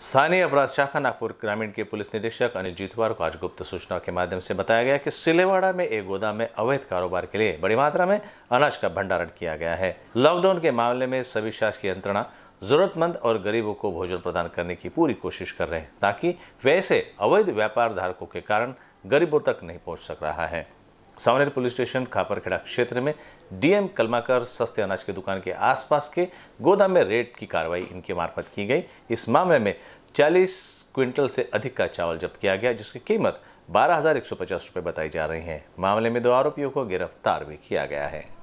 स्थानीय अपराध शाखा नागपुर ग्रामीण के पुलिस निरीक्षक अनिल जीतवार को आज गुप्त सूचना के माध्यम से बताया गया कि सिलेवाड़ा में एक गोदाम में अवैध कारोबार के लिए बड़ी मात्रा में अनाज का भंडारण किया गया है लॉकडाउन के मामले में सभी शासकीय यंत्रणा जरूरतमंद और गरीबों को भोजन प्रदान करने की पूरी कोशिश कर रहे हैं ताकि वैसे अवैध व्यापार धारकों के कारण गरीबों तक नहीं पहुंच सक रहा है सावनेर पुलिस स्टेशन खापरखेड़ा क्षेत्र में डीएम कलमाकर सस्ते अनाज की दुकान के आसपास के गोदाम में रेड की कार्रवाई इनके मार्फत की गई इस मामले में 40 क्विंटल से अधिक का चावल जब्त किया गया जिसकी कीमत बारह हज़ार एक सौ पचास बताई जा रही है मामले में दो आरोपियों को गिरफ्तार भी किया गया है